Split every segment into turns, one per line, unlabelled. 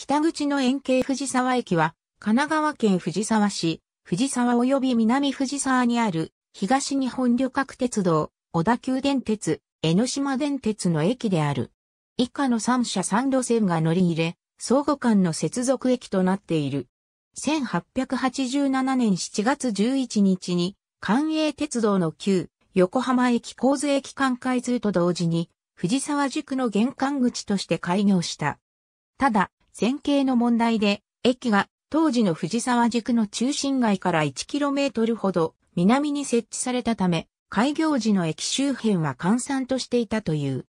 北口の円形藤沢駅は、神奈川県藤沢市、藤沢及び南藤沢にある、東日本旅客鉄道、小田急電鉄、江ノ島電鉄の駅である。以下の3社3路線が乗り入れ、相互間の接続駅となっている。1887年7月11日に、関営鉄道の旧、横浜駅構図駅間開通と同時に、藤沢塾の玄関口として開業した。ただ、線形の問題で、駅が当時の藤沢塾の中心街から 1km ほど南に設置されたため、開業時の駅周辺は閑散としていたという。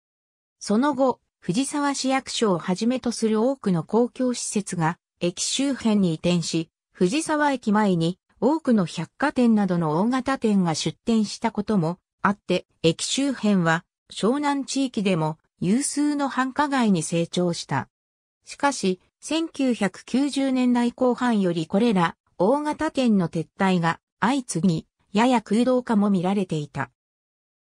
その後、藤沢市役所をはじめとする多くの公共施設が駅周辺に移転し、藤沢駅前に多くの百貨店などの大型店が出店したこともあって、駅周辺は湘南地域でも有数の繁華街に成長した。しかし、1990年代後半よりこれら大型店の撤退が相次ぎ、やや空洞化も見られていた。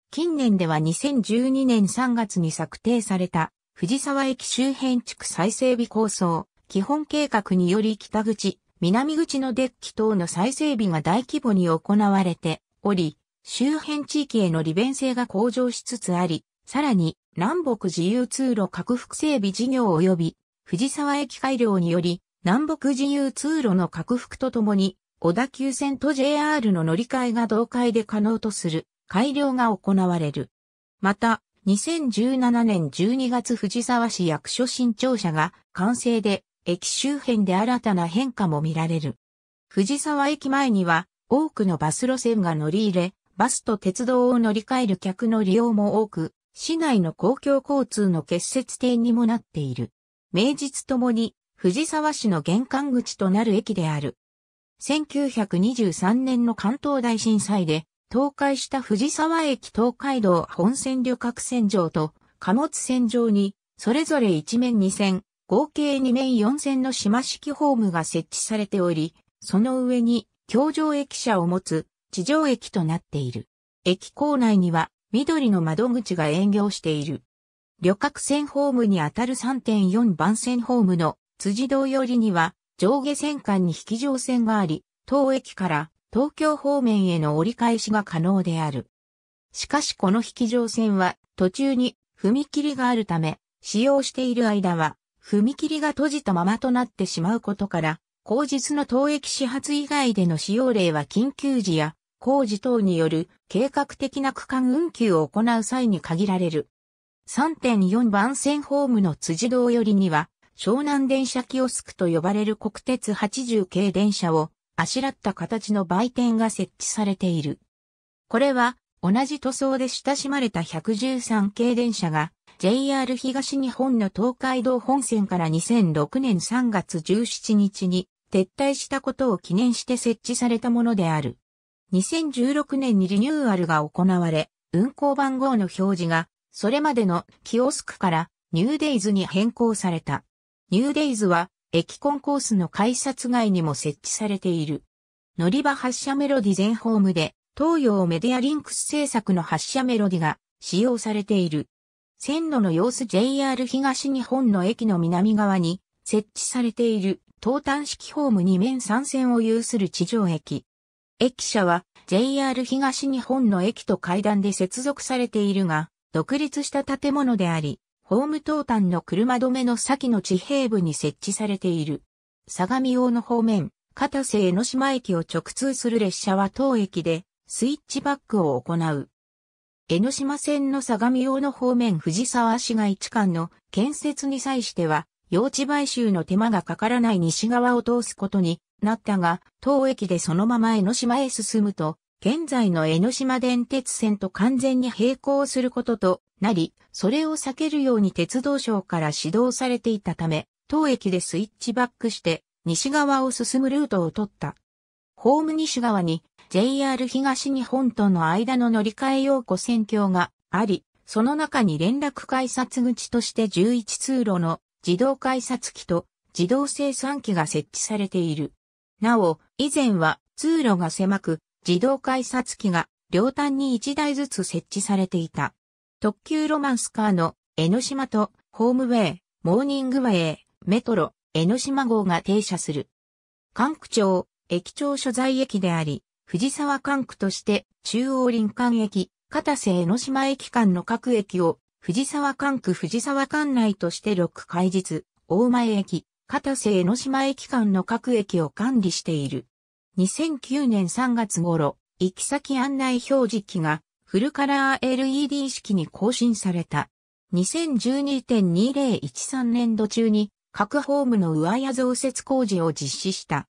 近年では2012年3月に策定された藤沢駅周辺地区再整備構想、基本計画により北口、南口のデッキ等の再整備が大規模に行われており、周辺地域への利便性が向上しつつあり、さらに南北自由通路拡幅整備事業及び藤沢駅改良により、南北自由通路の拡幅とともに、小田急線と JR の乗り換えが同階で可能とする改良が行われる。また、2017年12月藤沢市役所新庁舎が完成で、駅周辺で新たな変化も見られる。藤沢駅前には多くのバス路線が乗り入れ、バスと鉄道を乗り換える客の利用も多く、市内の公共交通の結節点にもなっている。名実ともに藤沢市の玄関口となる駅である。1923年の関東大震災で倒壊した藤沢駅東海道本線旅客船上と貨物船上にそれぞれ1面2線、合計2面4線の島式ホームが設置されており、その上に橋上駅舎を持つ地上駅となっている。駅構内には緑の窓口が営業している。旅客船ホームにあたる3.4番線ホームの辻堂寄りには上下線間に引き乗線があり、当駅から東京方面への折り返しが可能である。しかしこの引き乗線は途中に踏切があるため、使用している間は踏切が閉じたままとなってしまうことから、後日の当駅始発以外での使用例は緊急時や工事等による計画的な区間運休を行う際に限られる。3.4番線ホームの辻堂よりには、湘南電車キオスクと呼ばれる国鉄80系電車をあしらった形の売店が設置されている。これは同じ塗装で親しまれた113系電車が JR 東日本の東海道本線から2006年3月17日に撤退したことを記念して設置されたものである。2016年にリニューアルが行われ、運行番号の表示がそれまでのキオスクからニューデイズに変更された。ニューデイズは駅コンコースの改札外にも設置されている。乗り場発車メロディ全ホームで東洋メディアリンクス制作の発車メロディが使用されている。線路の様子 JR 東日本の駅の南側に設置されている東端式ホーム2面3線を有する地上駅。駅舎は JR 東日本の駅と階段で接続されているが、独立した建物であり、ホーム東端の車止めの先の地平部に設置されている。相模大野方面、片瀬江ノ島駅を直通する列車は当駅でスイッチバックを行う。江ノ島線の相模大野方面藤沢市街地間の建設に際しては、用地買収の手間がかからない西側を通すことになったが、当駅でそのまま江ノ島へ進むと、現在の江ノ島電鉄線と完全に並行することとなり、それを避けるように鉄道省から指導されていたため、当駅でスイッチバックして西側を進むルートを取った。ホーム西側に JR 東日本との間の乗り換え用湖線橋があり、その中に連絡改札口として11通路の自動改札機と自動生産機が設置されている。なお、以前は通路が狭く、自動改札機が両端に1台ずつ設置されていた。特急ロマンスカーの江ノ島とホームウェイ、モーニングウェイ、メトロ、江ノ島号が停車する。管区町、駅長所在駅であり、藤沢管区として中央林間駅、片瀬江ノ島駅間の各駅を藤沢管区藤沢管内として6開日、大前駅、片瀬江ノ島駅間の各駅を管理している。2009年3月頃、行き先案内表示機がフルカラー LED 式に更新された。2012.2013年度中に各ホームの上屋増設工事を実施した。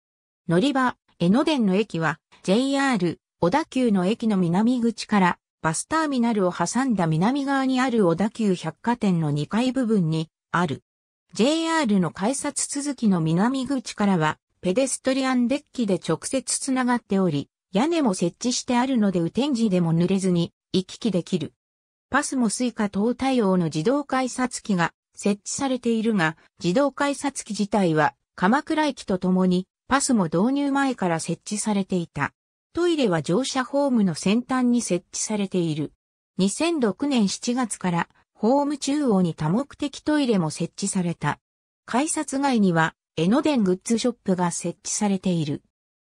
乗り場、江ノ電の駅は JR 小田急の駅の南口からバスターミナルを挟んだ南側にある小田急百貨店の2階部分にある。JR の改札続きの南口からはペデストリアンデッキで直接つながっており、屋根も設置してあるので雨天時でも濡れずに行き来できる。パスもスイカ等対応の自動改札機が設置されているが、自動改札機自体は鎌倉駅とともにパスも導入前から設置されていた。トイレは乗車ホームの先端に設置されている。2006年7月からホーム中央に多目的トイレも設置された。改札外には江ノ電グッズショップが設置されている。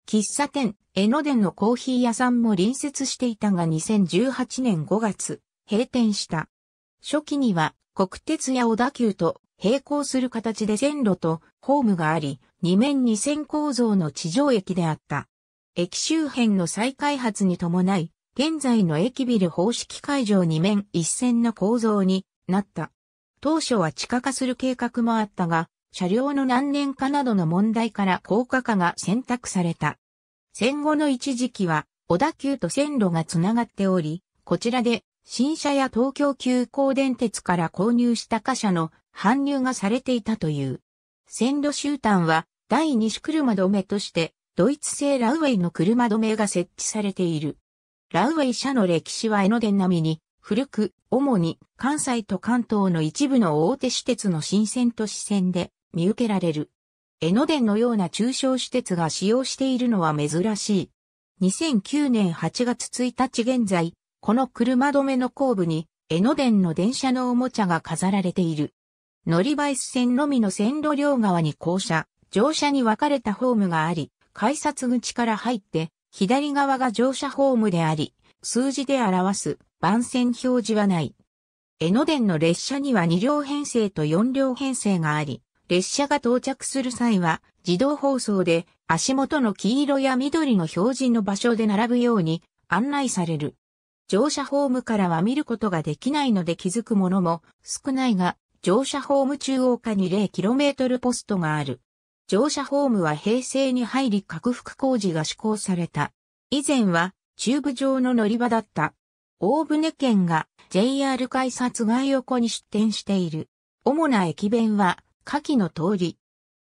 喫茶店、江ノ電のコーヒー屋さんも隣接していたが2018年5月、閉店した。初期には国鉄や小田急と並行する形で線路とホームがあり、2面2線構造の地上駅であった。駅周辺の再開発に伴い、現在の駅ビル方式会場二面一線の構造になった。当初は地下化する計画もあったが、車両の何年かなどの問題から高架化が選択された。戦後の一時期は、小田急と線路がつながっており、こちらで、新車や東京急行電鉄から購入した貨車の搬入がされていたという。線路集端は、第二種車止めとして、ドイツ製ラウェイの車止めが設置されている。ラウェイ車の歴史は江ノ電並みに、古く、主に関西と関東の一部の大手私鉄の新線都市線で、見受けられる。江ノ電のような中小施設が使用しているのは珍しい。2009年8月1日現在、この車止めの後部に、江ノ電の電車のおもちゃが飾られている。乗り場子線のみの線路両側に降車、乗車に分かれたホームがあり、改札口から入って、左側が乗車ホームであり、数字で表す番線表示はない。江ノ電の列車には2両編成と4両編成があり、列車が到着する際は自動放送で足元の黄色や緑の表示の場所で並ぶように案内される。乗車ホームからは見ることができないので気づくものも少ないが、乗車ホーム中央下に 0km ポストがある。乗車ホームは平成に入り拡幅工事が施行された。以前はチューブ上の乗り場だった。大船県が JR 改札外横に出店している。主な駅弁は下記の通り。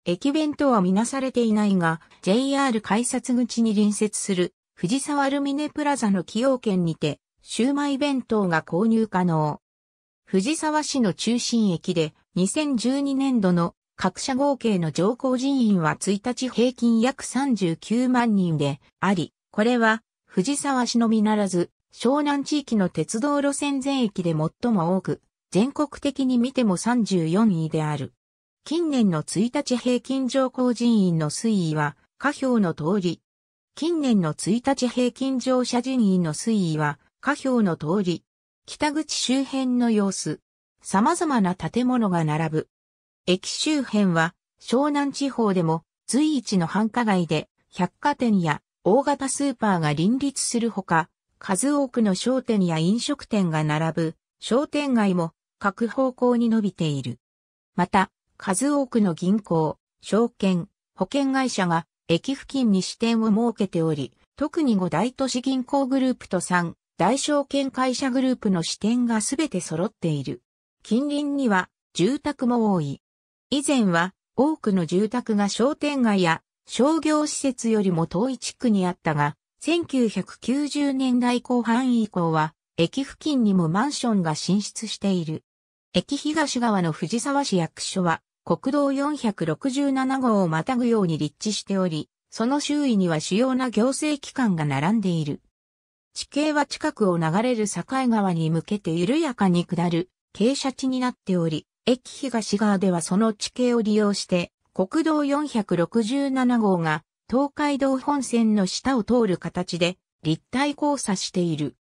駅弁とはみなされていないが、JR 改札口に隣接する藤沢ルミネプラザの起用券にて、シューマイ弁当が購入可能。藤沢市の中心駅で2012年度の各社合計の乗降人員は1日平均約39万人であり、これは藤沢市のみならず、湘南地域の鉄道路線全域で最も多く、全国的に見ても34位である。近年の1日平均上降人員の推移は、下表の通り。近年の1日平均乗車人員の推移は、下表の通り。北口周辺の様子。様々な建物が並ぶ。駅周辺は、湘南地方でも、随一の繁華街で、百貨店や大型スーパーが林立するほか、数多くの商店や飲食店が並ぶ、商店街も各方向に伸びている。また、数多くの銀行、証券、保険会社が駅付近に支店を設けており、特に5大都市銀行グループと3大証券会社グループの支店がすべて揃っている。近隣には住宅も多い。以前は多くの住宅が商店街や商業施設よりも遠い地区にあったが、1990年代後半以降は、駅付近にもマンションが進出している。駅東側の藤沢市役所は、国道467号をまたぐように立地しており、その周囲には主要な行政機関が並んでいる。地形は近くを流れる境川に向けて緩やかに下る傾斜地になっており、駅東側ではその地形を利用して国道467号が東海道本線の下を通る形で立体交差している。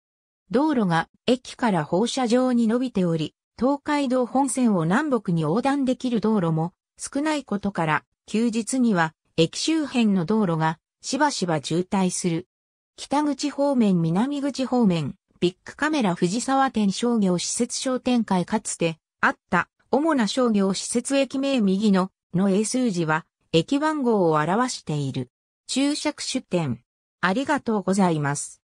道路が駅から放射状に伸びており、東海道本線を南北に横断できる道路も少ないことから、休日には駅周辺の道路がしばしば渋滞する。北口方面、南口方面、ビッグカメラ藤沢店商業施設商店会かつてあった主な商業施設駅名右のの英数字は駅番号を表している。注釈出店。ありがとうございます。